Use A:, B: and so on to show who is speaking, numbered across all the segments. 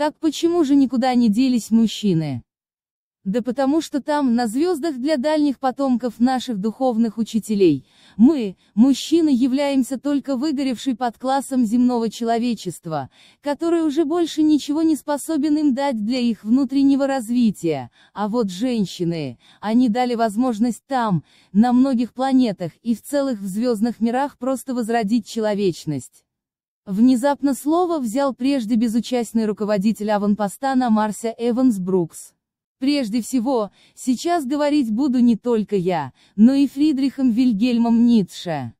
A: Так почему же никуда не делись мужчины? Да потому что там, на звездах для дальних потомков наших духовных учителей, мы, мужчины, являемся только выгоревшей под классом земного человечества, который уже больше ничего не способен им дать для их внутреннего развития, а вот женщины, они дали возможность там, на многих планетах и в целых в звездных мирах просто возродить человечность. Внезапно слово взял прежде безучастный руководитель аванпоста на Марсе Эванс Брукс. Прежде всего, сейчас говорить буду не только я, но и Фридрихом Вильгельмом Ницше.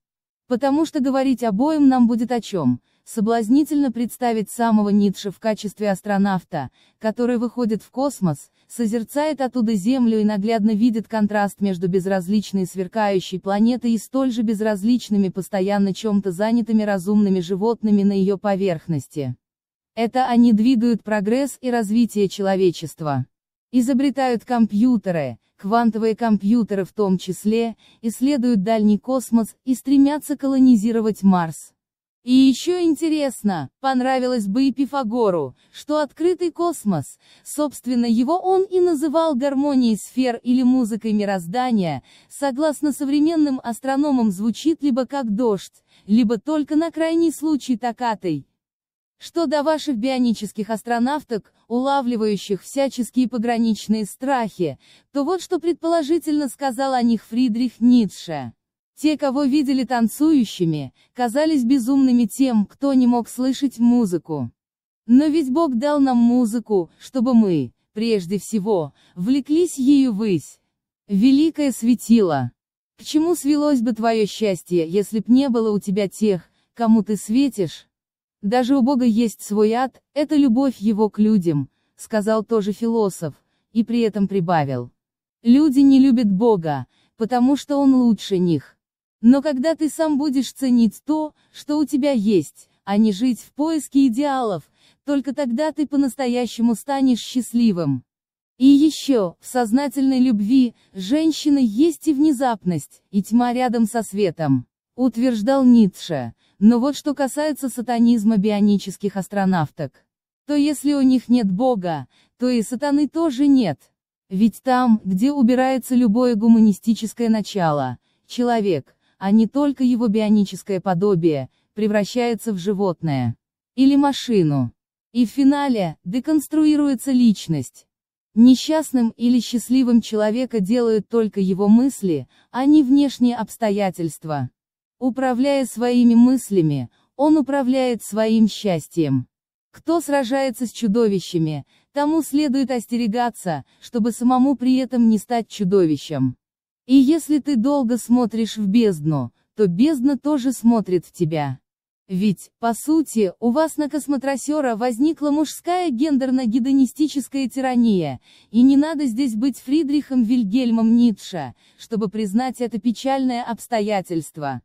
A: Потому что говорить обоим нам будет о чем, Соблазнительно представить самого Ницше в качестве астронавта, который выходит в космос, созерцает оттуда Землю и наглядно видит контраст между безразличной сверкающей планетой и столь же безразличными постоянно чем-то занятыми разумными животными на ее поверхности. Это они двигают прогресс и развитие человечества. Изобретают компьютеры, квантовые компьютеры в том числе, исследуют дальний космос и стремятся колонизировать Марс. И еще интересно, понравилось бы и Пифагору, что открытый космос, собственно его он и называл гармонией сфер или музыкой мироздания, согласно современным астрономам звучит либо как дождь, либо только на крайний случай токатой. Что до ваших бионических астронавток, улавливающих всяческие пограничные страхи, то вот что предположительно сказал о них Фридрих Ницше. Те, кого видели танцующими, казались безумными тем, кто не мог слышать музыку. Но ведь Бог дал нам музыку, чтобы мы, прежде всего, влеклись ею высь. Великое светило. К чему свелось бы твое счастье, если б не было у тебя тех, кому ты светишь? Даже у Бога есть свой ад, это любовь его к людям, сказал тоже философ, и при этом прибавил. Люди не любят Бога, потому что он лучше них. Но когда ты сам будешь ценить то, что у тебя есть, а не жить в поиске идеалов, только тогда ты по-настоящему станешь счастливым. И еще, в сознательной любви, женщины есть и внезапность, и тьма рядом со светом, утверждал Ницше. Но вот что касается сатанизма бионических астронавток, то если у них нет Бога, то и сатаны тоже нет. Ведь там, где убирается любое гуманистическое начало, человек – а не только его бионическое подобие, превращается в животное. Или машину. И в финале, деконструируется личность. Несчастным или счастливым человека делают только его мысли, а не внешние обстоятельства. Управляя своими мыслями, он управляет своим счастьем. Кто сражается с чудовищами, тому следует остерегаться, чтобы самому при этом не стать чудовищем. И если ты долго смотришь в бездну, то бездна тоже смотрит в тебя. Ведь, по сути, у вас на космотросера возникла мужская гендерно-гедонистическая тирания, и не надо здесь быть Фридрихом Вильгельмом Ницше, чтобы признать это печальное обстоятельство.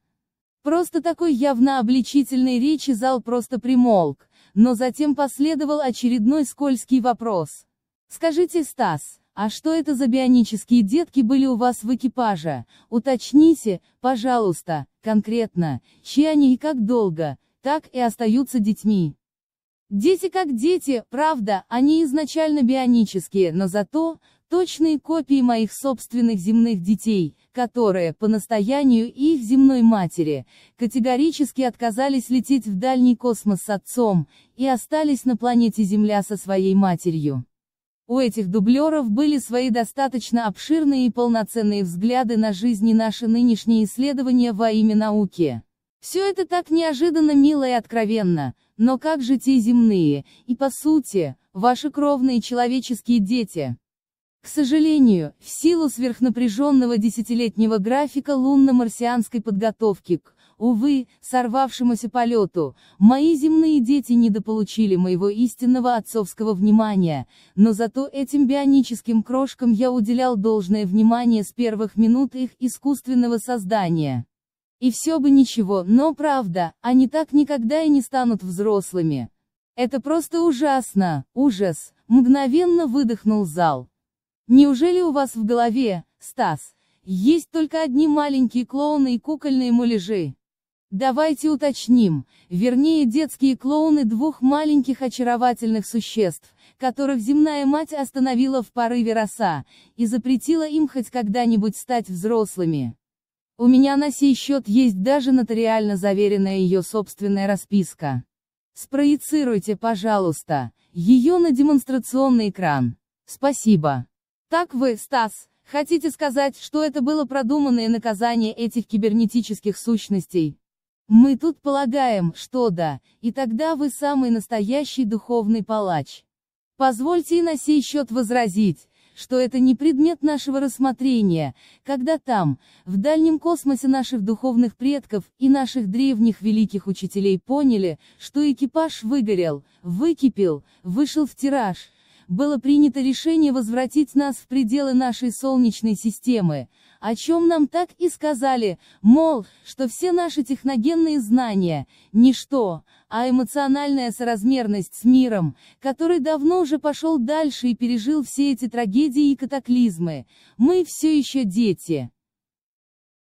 A: Просто такой явно обличительной речи зал просто примолк, но затем последовал очередной скользкий вопрос. «Скажите, Стас, а что это за бионические детки были у вас в экипаже? Уточните, пожалуйста, конкретно, чьи они и как долго, так и остаются детьми. Дети как дети, правда, они изначально бионические, но зато, точные копии моих собственных земных детей, которые, по настоянию их земной матери, категорически отказались лететь в дальний космос с отцом, и остались на планете Земля со своей матерью. У этих дублеров были свои достаточно обширные и полноценные взгляды на жизнь и наши нынешние исследования во имя науки. Все это так неожиданно мило и откровенно, но как же те земные, и по сути, ваши кровные человеческие дети? К сожалению, в силу сверхнапряженного десятилетнего графика лунно-марсианской подготовки к Увы, сорвавшемуся полету, мои земные дети недополучили моего истинного отцовского внимания, но зато этим бионическим крошкам я уделял должное внимание с первых минут их искусственного создания. И все бы ничего, но правда, они так никогда и не станут взрослыми. Это просто ужасно, ужас, мгновенно выдохнул зал. Неужели у вас в голове, Стас, есть только одни маленькие клоуны и кукольные муляжи? Давайте уточним, вернее детские клоуны двух маленьких очаровательных существ, которых земная мать остановила в порыве роса, и запретила им хоть когда-нибудь стать взрослыми. У меня на сей счет есть даже нотариально заверенная ее собственная расписка. Спроецируйте, пожалуйста, ее на демонстрационный экран. Спасибо. Так вы, Стас, хотите сказать, что это было продуманное наказание этих кибернетических сущностей? Мы тут полагаем, что да, и тогда вы самый настоящий духовный палач. Позвольте и на сей счет возразить, что это не предмет нашего рассмотрения, когда там, в дальнем космосе наших духовных предков и наших древних великих учителей поняли, что экипаж выгорел, выкипел, вышел в тираж, было принято решение возвратить нас в пределы нашей Солнечной системы, о чем нам так и сказали, мол, что все наши техногенные знания – ничто, а эмоциональная соразмерность с миром, который давно уже пошел дальше и пережил все эти трагедии и катаклизмы, мы все еще дети.